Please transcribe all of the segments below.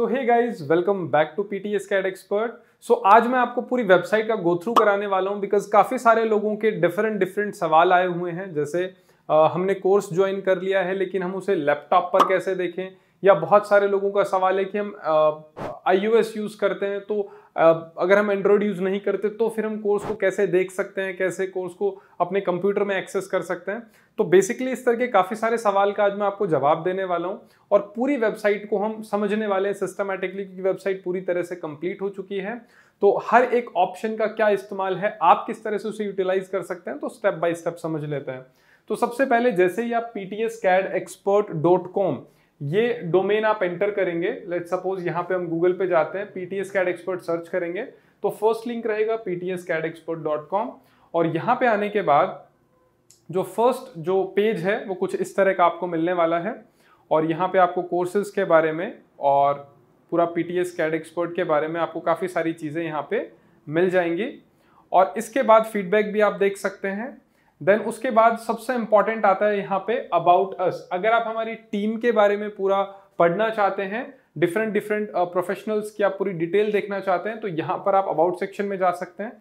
so hey guys welcome back to PTS CAD expert so आज मैं आपको पूरी वेबसाइट का गो थ्रू कराने वाला हूँ बिकॉज काफ़ी सारे लोगों के डिफरेंट डिफरेंट सवाल आए हुए हैं जैसे आ, हमने कोर्स ज्वाइन कर लिया है लेकिन हम उसे लैपटॉप पर कैसे देखें या बहुत सारे लोगों का सवाल है कि हम आई यूज़ करते हैं तो अगर हम एंड्रॉयड यूज़ नहीं करते तो फिर हम कोर्स को कैसे देख सकते हैं कैसे कोर्स को अपने कंप्यूटर में एक्सेस कर सकते हैं तो बेसिकली इस तरह के काफ़ी सारे सवाल का आज मैं आपको जवाब देने वाला हूँ और पूरी वेबसाइट को हम समझने वाले हैं सिस्टमेटिकली क्योंकि वेबसाइट पूरी तरह से कंप्लीट हो चुकी है तो हर एक ऑप्शन का क्या इस्तेमाल है आप किस तरह से उसे यूटिलाइज कर सकते हैं तो स्टेप बाय स्टेप समझ लेते हैं तो सबसे पहले जैसे ही आप P T S CAD expert dot com ये डोमेन आप एंटर करेंगे लेट सपोज यहाँ पे हम गूगल पे जाते हैं पीटीएस कैड एक्सपर्ट सर्च करेंगे तो फर्स्ट लिंक रहेगा PTS CAD expert dot com और यहाँ पे आने के बाद जो फर्स्ट जो पेज है वो कुछ इस तरह का आपको मिलने वाला है और यहाँ पे आपको कोर्सेज के बारे में और पूरा P T S CAD expert के बारे में आपको काफ़ी सारी चीज़ें यहाँ पे मिल जाएंगी और इसके बाद फीडबैक भी आप देख सकते हैं देन उसके बाद सबसे इंपॉर्टेंट आता है यहाँ पे अबाउट अस अगर आप हमारी टीम के बारे में पूरा पढ़ना चाहते हैं डिफरेंट डिफरेंट प्रोफेशनल्स की आप पूरी डिटेल देखना चाहते हैं तो यहाँ पर आप अबाउट सेक्शन में जा सकते हैं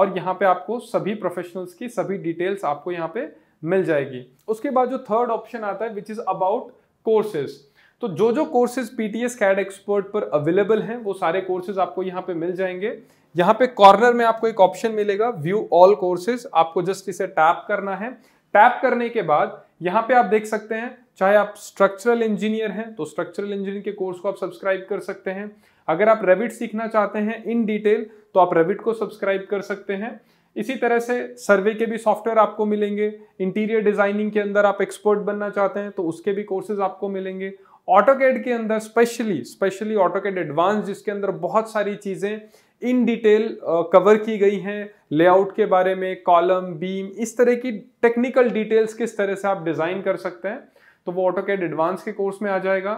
और यहाँ पे आपको सभी प्रोफेशनल्स की सभी डिटेल्स आपको यहाँ पे मिल जाएगी उसके बाद जो थर्ड ऑप्शन आता है विच इज़ अबाउट कोर्सेज तो जो जो कोर्सेज पीटीएस कैड एक्सपर्ट पर अवेलेबल हैं वो सारे कोर्सेज आपको यहाँ पे मिल जाएंगे यहाँ पे कॉर्नर में आपको एक ऑप्शन मिलेगा व्यू ऑल कोर्सेज आपको जस्ट इसे टैप करना है टैप करने के बाद यहाँ पे आप देख सकते हैं चाहे आप स्ट्रक्चरल इंजीनियर हैं तो स्ट्रक्चरल इंजीनियर के कोर्स को आप सब्सक्राइब कर सकते हैं अगर आप रेबिट सीखना चाहते हैं इन डिटेल तो आप रेबिट को सब्सक्राइब कर सकते हैं इसी तरह से सर्वे के भी सॉफ्टवेयर आपको मिलेंगे इंटीरियर डिजाइनिंग के अंदर आप एक्सपर्ट बनना चाहते हैं तो उसके भी कोर्सेज आपको मिलेंगे ऑटोकेड के अंदर स्पेशली स्पेशली ऑटोकेड एडवांस जिसके अंदर बहुत सारी चीज़ें इन डिटेल कवर की गई हैं लेआउट के बारे में कॉलम बीम इस तरह की टेक्निकल डिटेल्स किस तरह से आप डिज़ाइन कर सकते हैं तो वो ऑटो कैड एडवांस के कोर्स में आ जाएगा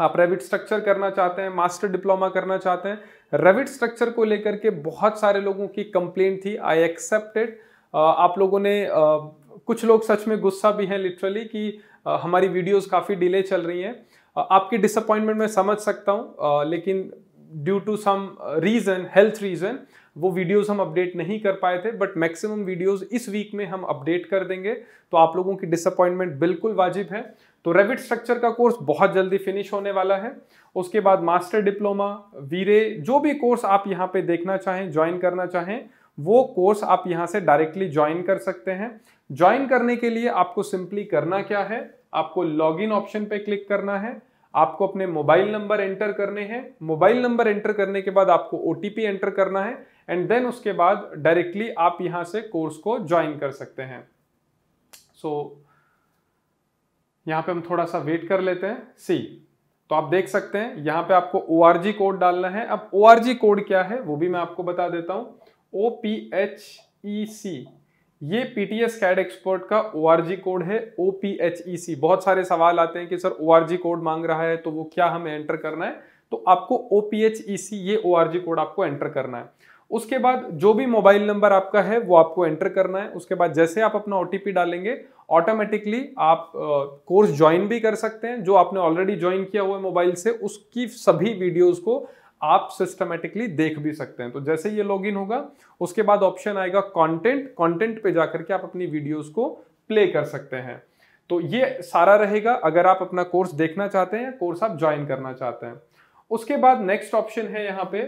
आप रेविट स्ट्रक्चर करना चाहते हैं मास्टर डिप्लोमा करना चाहते हैं रेविट स्ट्रक्चर को लेकर के बहुत सारे लोगों की कंप्लेंट थी आई एक्सेप्टेड आप लोगों ने आ, कुछ लोग सच में गुस्सा भी हैं लिटरली कि आ, हमारी वीडियोस काफ़ी डिले चल रही हैं आपकी डिसअपॉइंटमेंट मैं समझ सकता हूँ लेकिन due to some reason health reason वो वीडियोस हम अपडेट नहीं कर पाए थे बट मैक्सिमम वीडियोस इस वीक में हम अपडेट कर देंगे तो आप लोगों की डिसअपॉइंटमेंट बिल्कुल वाजिब है तो रेविड स्ट्रक्चर का कोर्स बहुत जल्दी फिनिश होने वाला है उसके बाद मास्टर डिप्लोमा वीरे जो भी कोर्स आप यहाँ पे देखना चाहें ज्वाइन करना चाहें वो कोर्स आप यहाँ से डायरेक्टली ज्वाइन कर सकते हैं ज्वाइन करने के लिए आपको सिंपली करना क्या है आपको लॉग ऑप्शन पे क्लिक करना है आपको अपने मोबाइल नंबर एंटर करने हैं मोबाइल नंबर एंटर करने के बाद आपको ओ एंटर करना है एंड देन उसके बाद डायरेक्टली आप यहां से कोर्स को ज्वाइन कर सकते हैं सो so, यहां पे हम थोड़ा सा वेट कर लेते हैं सी तो आप देख सकते हैं यहां पे आपको ओ कोड डालना है अब ओ कोड क्या है वो भी मैं आपको बता देता हूं ओ पी एच ई सी ये पीटीएस कैड एक्सपर्ट का ओ कोड है ओ पी एच ई सी बहुत सारे सवाल आते हैं कि सर ओ कोड मांग रहा है तो वो क्या हमें एंटर करना है तो आपको ओ पी एच ई सी ये ओ कोड आपको एंटर करना है उसके बाद जो भी मोबाइल नंबर आपका है वो आपको एंटर करना है उसके बाद जैसे आप अपना ओ डालेंगे ऑटोमेटिकली आप कोर्स ज्वाइन भी कर सकते हैं जो आपने ऑलरेडी ज्वाइन किया हुआ है मोबाइल से उसकी सभी वीडियोज को आप सिस्टमेटिकली देख भी सकते हैं तो जैसे ये लॉगिन होगा उसके बाद ऑप्शन आएगा कंटेंट कंटेंट पे जाकर के आप अपनी वीडियोस को प्ले कर सकते हैं तो ये सारा रहेगा अगर आप अपना कोर्स देखना चाहते हैं कोर्स आप ज्वाइन करना चाहते हैं उसके बाद नेक्स्ट ऑप्शन है यहां पे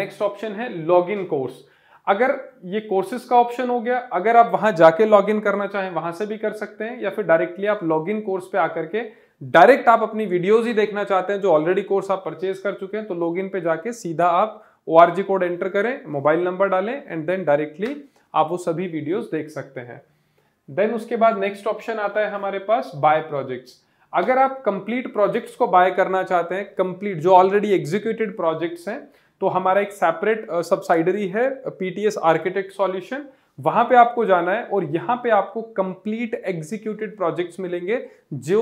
नेक्स्ट ऑप्शन है लॉग इन कोर्स अगर ये कोर्सेज का ऑप्शन हो गया अगर आप वहां जाके लॉग इन करना चाहें वहां से भी कर सकते हैं या फिर डायरेक्टली आप लॉग इन कोर्स पे आकर के डायरेक्ट आप अपनी वीडियोज ही देखना चाहते हैं जो ऑलरेडी कोर्स आप परचेज कर चुके हैं तो लॉग इन पे जाके सीधा आप ओ कोड एंटर करें मोबाइल नंबर डालें एंड देन डायरेक्टली आप वो सभी वीडियोज देख सकते हैं देन उसके बाद नेक्स्ट ऑप्शन आता है हमारे पास बाय प्रोजेक्ट्स अगर आप कंप्लीट प्रोजेक्ट्स को बाय करना चाहते हैं कंप्लीट जो ऑलरेडी एग्जीक्यूटेड प्रोजेक्ट्स हैं तो हमारा एक सेपरेट सब्साइडरी है पीटीएस आर्किटेक्ट सॉल्यूशन वहां पे आपको जाना है और यहां पे आपको कंप्लीट एग्जीक्यूटेड प्रोजेक्ट्स मिलेंगे जो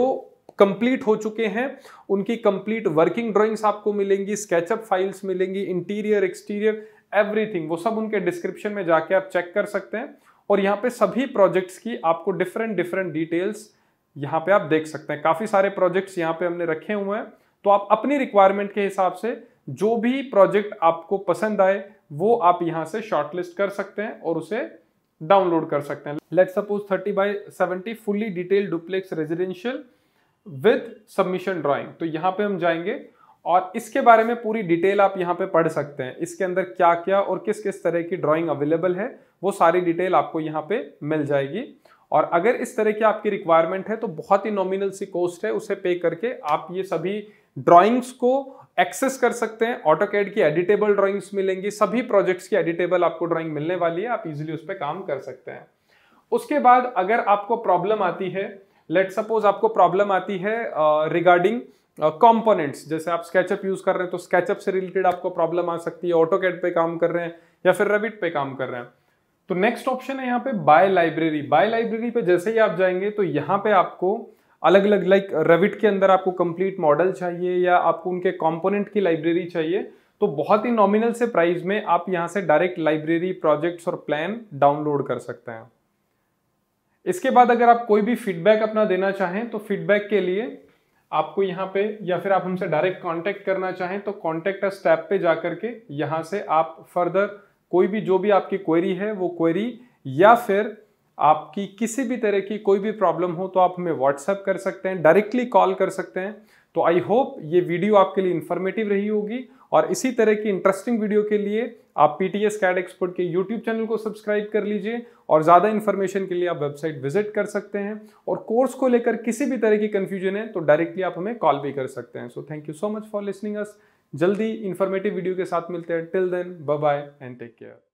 कंप्लीट हो चुके हैं उनकी कंप्लीट वर्किंग ड्राइंग्स आपको मिलेंगी स्केचअप फाइल्स मिलेंगी इंटीरियर एक्सटीरियर एवरीथिंग वो सब उनके डिस्क्रिप्शन में जाके आप चेक कर सकते हैं और यहाँ पे सभी प्रोजेक्ट्स की आपको डिफरेंट डिफरेंट डिटेल्स यहाँ पे आप देख सकते हैं काफ़ी सारे प्रोजेक्ट्स यहाँ पे हमने रखे हुए हैं तो आप अपनी रिक्वायरमेंट के हिसाब से जो भी प्रोजेक्ट आपको पसंद आए वो आप यहाँ से शॉर्टलिस्ट कर सकते हैं और उसे डाउनलोड कर सकते हैं let suppose thirty by seventy fully detail duplex residential with submission drawing तो यहां पे हम जाएंगे और इसके बारे में पूरी डिटेल आप यहां पे पढ़ सकते हैं इसके अंदर क्या क्या और किस किस तरह की ड्राइंग अवेलेबल है वो सारी डिटेल आपको यहां पे मिल जाएगी और अगर इस तरह की आपकी रिक्वायरमेंट है तो बहुत ही नॉमिनल सी कॉस्ट है उसे पे करके आप ये सभी ड्रॉइंग्स को एक्सेस कर सकते हैं ऑटो कैड की एडिटेबल ड्राइंग्स मिलेंगी सभी प्रोजेक्ट्स की एडिटेबल आपको ड्रॉइंग मिलने वाली है आप इजिली उस पर काम कर सकते हैं उसके बाद अगर आपको प्रॉब्लम आती है लेट सपोज आपको प्रॉब्लम आती है रिगार्डिंग uh, कंपोनेंट्स uh, जैसे आप स्केचअप यूज कर रहे हैं तो स्केचअप से रिलेटेड आपको प्रॉब्लम आ सकती है ऑटो कैड पे काम कर रहे हैं या फिर रेबिट पे काम कर रहे हैं तो नेक्स्ट ऑप्शन है यहाँ पे बाय लाइब्रेरी बाय लाइब्रेरी पे जैसे ही आप जाएंगे तो यहाँ पे आपको अलग अलग लाइक रेविट के अंदर आपको कंप्लीट मॉडल चाहिए या आपको उनके कॉम्पोनेंट की लाइब्रेरी चाहिए तो बहुत ही नॉमिनल से प्राइस में आप यहाँ से डायरेक्ट लाइब्रेरी प्रोजेक्ट्स और प्लान डाउनलोड कर सकते हैं इसके बाद अगर आप कोई भी फीडबैक अपना देना चाहें तो फीडबैक के लिए आपको यहाँ पे या फिर आप हमसे डायरेक्ट कांटेक्ट करना चाहें तो कांटेक्ट अस टैब पे जाकर के यहाँ से आप फर्दर कोई भी जो भी आपकी क्वेरी है वो क्वेरी या फिर आपकी किसी भी तरह की कोई भी प्रॉब्लम हो तो आप हमें व्हाट्सएप कर सकते हैं डायरेक्टली कॉल कर सकते हैं तो आई होप ये वीडियो आपके लिए इन्फॉर्मेटिव रही होगी और इसी तरह की इंटरेस्टिंग वीडियो के लिए आप P T S CAD expert के यूट्यूब चैनल को सब्सक्राइब कर लीजिए और ज़्यादा इन्फॉर्मेशन के लिए आप वेबसाइट विजिट कर सकते हैं और कोर्स को लेकर किसी भी तरह की कन्फ्यूजन है तो डायरेक्टली आप हमें कॉल भी कर सकते हैं so thank you so much for listening us जल्दी इन्फॉर्मेटिव वीडियो के साथ मिलते हैं till then bye bye and take care